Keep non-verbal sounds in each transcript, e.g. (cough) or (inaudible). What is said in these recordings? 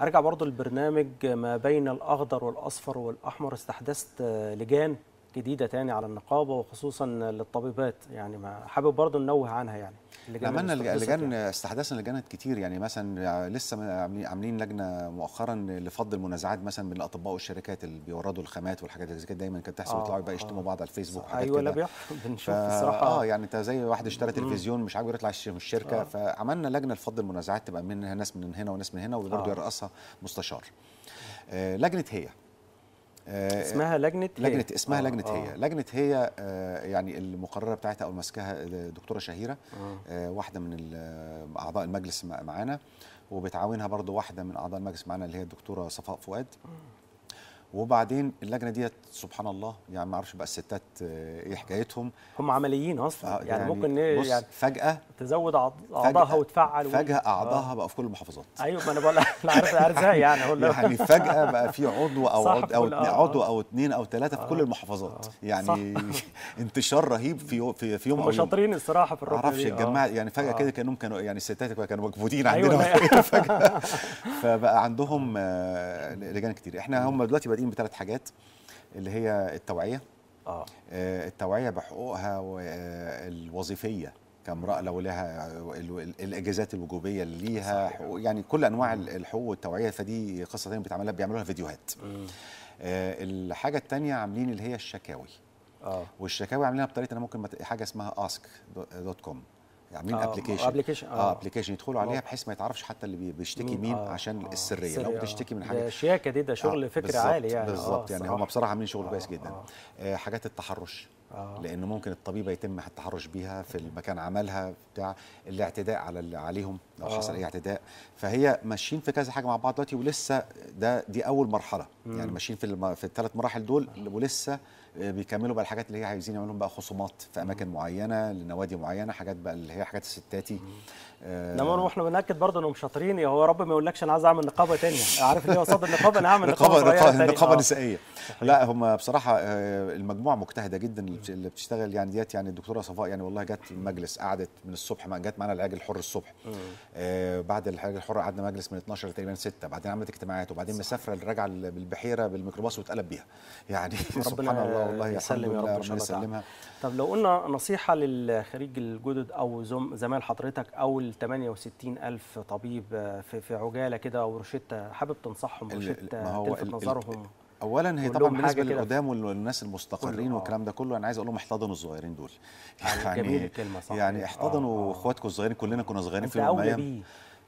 ارجع برضو البرنامج ما بين الاخضر والاصفر والاحمر استحدثت آه، لجان جديده تاني على النقابه وخصوصا للطبيبات يعني ما حابب برضه ننوه عنها يعني عملنا لجان يعني. استحدثنا لجانات كتير يعني مثلا لسه عاملين لجنه مؤخرا لفض المنازعات مثلا بين الاطباء والشركات اللي بيوردوا الخامات والحاجات اللي زي كده دايما كانت تحصل يطلعوا آه بقى آه. يشتموا آه بعض على الفيسبوك وحاجات ايوه لا بنشوف ف... الصراحه اه يعني انت زي واحد اشترى تلفزيون مش عاجبه يطلع من الشركه آه. فعملنا لجنه لفض المنازعات تبقى منها ناس من هنا وناس من هنا وبرضه آه. يرأسها مستشار آه لجنه هي آه، اسمها لجنه إيه؟ لجنه هي. اسمها آه لجنه آه. هي لجنه هي آه، يعني المقرره بتاعتها او ماسكها دكتوره شهيره آه. آه، واحده من اعضاء المجلس معانا وبتعاونها برضو واحده من اعضاء المجلس معانا اللي هي الدكتوره صفاء فؤاد آه. وبعدين اللجنه ديت سبحان الله يعني ما اعرفش بقى الستات آه، ايه حكايتهم هم عمليين اصلا آه يعني, يعني ممكن إيه، بص يعني فجاه تزود اعضائها وتفعل فجاه آه. اعضائها بقى في كل المحافظات ايوه ما انا بقول انا عارف عارف ازاي يعني يعني فجاه بقى في عضو او آه، عضو او عضو او اثنين او ثلاثه في كل المحافظات يعني (laughs) انتشار رهيب في في, في يوم هم شاطرين الصراحه في الرقم ما اعرفش الجماعه يعني فجاه كده كانهم كانوا يعني الستات كانوا مكبوتين أيوة، عندنا (laughs) فجاه فبقى عندهم لجان كتير احنا هم دلوقتي بادئين ملتزمين بثلاث حاجات اللي هي التوعيه آه. آه، التوعيه بحقوقها آه، الوظيفيه كامراه لو لها الاجازات الوجوبيه اللي ليها يعني كل انواع الحقوق والتوعيه فدي قصه ثانيه بتعملها بيعملوها فيديوهات آه الحاجه الثانيه عاملين اللي هي الشكاوي آه. والشكاوي عاملينها بطريقه انا ممكن حاجه اسمها اسك دوت كوم عاملين ابلكيشن ابلكيشن اه ابلكيشن آه, آه، يدخلوا عليها بحيث ما يتعرفش حتى اللي بيشتكي مين آه عشان آه السريه لو بتشتكي من حاجه ده شياكه دي ده شغل آه فكر عالي يعني بالظبط آه، يعني هم بصراحه عاملين شغل كويس آه، جدا حاجات التحرش آه. لانه ممكن الطبيبه يتم التحرش بيها في مكان عملها بتاع الاعتداء على عليهم لو آه. حصل اي اعتداء فهي ماشيين في كذا حاجه مع بعض دلوقتي ولسه ده دي اول مرحله مم. يعني ماشيين في في الثلاث مراحل دول آه. ولسه بيكملوا بقى الحاجات اللي هي عايزين يعملوا بقى خصومات في اماكن معينه لنوادي معينه حاجات بقى اللي هي حاجات الستاتي آه واحنا بناكد برضه انهم شاطرين هو رب ما يقولكش انا عايز اعمل نقابه ثانيه عارف اللي هو قصاد النقابه انا هعمل (laughs) نقابه نقابه, نقابة, آه. نسائيه لا هم بصراحه آه، المجموعه مجتهده جدا اللي بتشتغل يعني ديت يعني الدكتوره صفاء يعني والله جت المجلس قعدت من الصبح ما جت معانا العلاج الحر الصبح آه بعد العلاج الحر قعدنا مجلس من 12 تقريبا 6 بعدين عملت اجتماعات وبعدين مسافره راجعه بالبحيره بالميكروباص واتقلب بيها يعني (laughs) سبحان الله والله يسلم يا رب ربنا يسلمها طب لو قلنا نصيحه للخريج الجدد او زمايل حضرتك او ال 68000 طبيب آه، في عجاله كده وروشته حابب تنصحهم روشته تلفت نظرهم اولا هي طبعا بالنسبه للقدام والناس المستقرين آه. والكلام ده كله انا عايز اقول لهم احتضنوا الصغيرين دول (laughs) آه، يعني جميل الكلمه صح يعني احتضنوا آه، اخواتكم الصغيرين كلنا كنا صغيرين في يوم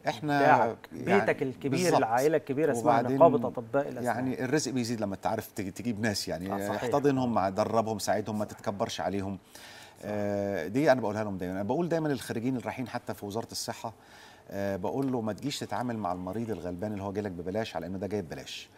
احنا بيتك يعني بيتك الكبير العائله الكبيره اسمها نقابه اطباء الاسنان يعني الرزق بيزيد لما تعرف تجيب ناس يعني احتضنهم مع دربهم ساعدهم ما تتكبرش عليهم آه دي انا بقولها لهم دايما انا بقول دايما للخريجين الرايحين حتى في وزاره الصحه آه بقول له ما تجيش تتعامل مع المريض الغلبان اللي هو جاي لك ببلاش على انه ده جاي ببلاش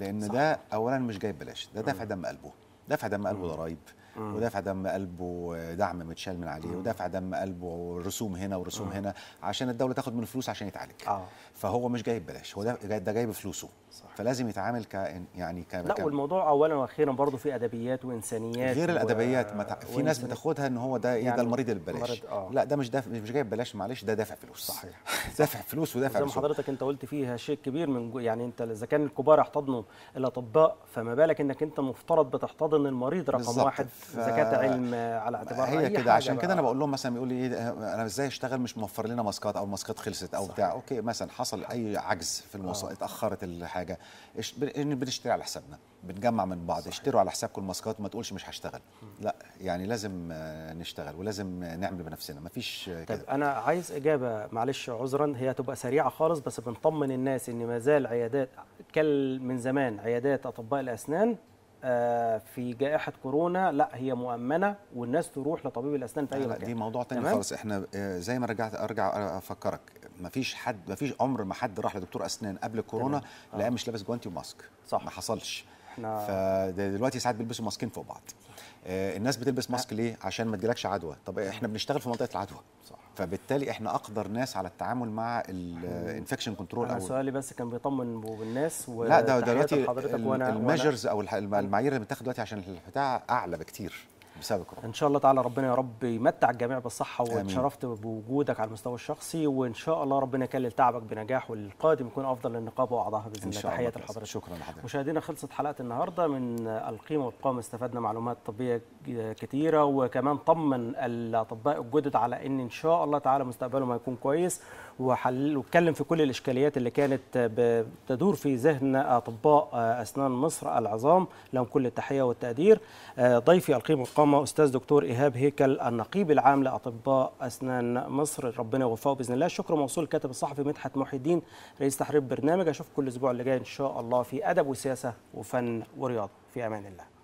لان صح. ده اولا مش جايب بلاش ده دفع دم قلبه دفع دم قلبه ضرايب ودافع دم قلبه دعم متشال من عليه ودافع دم قلبه رسوم هنا ورسوم مم. هنا عشان الدوله تاخد من الفلوس عشان يتعالج آه. فهو مش جاي ببلاش هو ده ده جاي بفلوسه صحيح. فلازم يتعامل ك يعني ك لا والموضوع اولا واخيرا برضه في ادبيات وانسانيات غير و... الادبيات في ناس بتاخدها ان هو ده إيه، يعني ده المريض اللي ببلاش آه. لا ده مش دافع مش جاي ببلاش معلش ده دافع فلوس صحيح (laughs) دافع فلوس ودافع فلوس زي ما حضرتك انت قلت فيها شيء كبير من يعني انت اذا كان الكبار احتضنوا الاطباء فما بالك انك انت مفترض بتحتضن المريض رقم واحد زكاه علم على اعتبار هي كده عشان كده انا بقول لهم مثلا بيقول لي ايه انا ازاي اشتغل مش موفر لنا ماسكات او الماسكات خلصت او صح. بتاع اوكي مثلا حصل اي عجز في المواصلات آه. اتاخرت الحاجه إيه بنشتري على حسابنا بنجمع من بعض صحيح. اشتروا على حسابكم الماسكات ما تقولش مش هشتغل لا يعني لازم نشتغل ولازم نعمل بنفسنا ما طيب، كده طيب انا عايز اجابه معلش عذرا هي تبقى سريعه خالص بس بنطمن الناس ان ما زال عيادات كل من زمان عيادات اطباء الاسنان آه، في جائحه كورونا لا هي مؤمنه والناس تروح لطبيب الاسنان في اي مكان دي موضوع تاني خالص احنا آه، زي ما رجعت ارجع افكرك ما فيش حد ما فيش عمر ما حد راح لدكتور اسنان قبل كورونا آه. لقاه آه. مش لابس جوانتي وماسك صح ما حصلش احنا فدلوقتي ساعات بيلبسوا ماسكين فوق بعض الناس بتلبس ماسك ليه عشان ما تجيلكش عدوى طب احنا بنشتغل في منطقه العدوى صح فبالتالي احنا اقدر ناس على التعامل مع الانفكشن كنترول او سؤالي بس كان بيطمن الناس و لا ده دلوقتي حضرتك وانا الميجرز او المعايير اللي بتاخد دلوقتي عشان البتاع اعلى بكتير بسبب ان شاء الله تعالى ربنا يا رب يمتع الجميع بالصحه واتشرفت بوجودك على المستوى الشخصي وان شاء الله ربنا يكلل تعبك بنجاح والقادم يكون افضل للنقابه واعضائها باذن الله تحياتي لحضرتك شكرا لحضرتك مشاهدينا خلصت حلقه النهارده من القيمه والقام استفدنا معلومات طبيه كثيره وكمان طمن الاطباء الجدد على ان ان شاء الله تعالى مستقبلهم هيكون كويس وحل واتكلم في كل الاشكاليات اللي كانت بتدور في ذهن اطباء اسنان مصر العظام لهم كل التحيه والتقدير آه، ضيفي القيمه والقام الضخمه استاذ دكتور ايهاب هيكل النقيب العام لاطباء اسنان مصر ربنا يوفقه باذن الله شكر موصول كاتب الصحفي مدحت محي الدين رئيس تحرير برنامج اشوفكم الاسبوع اللي جاي ان شاء الله في ادب وسياسه وفن ورياضه في امان الله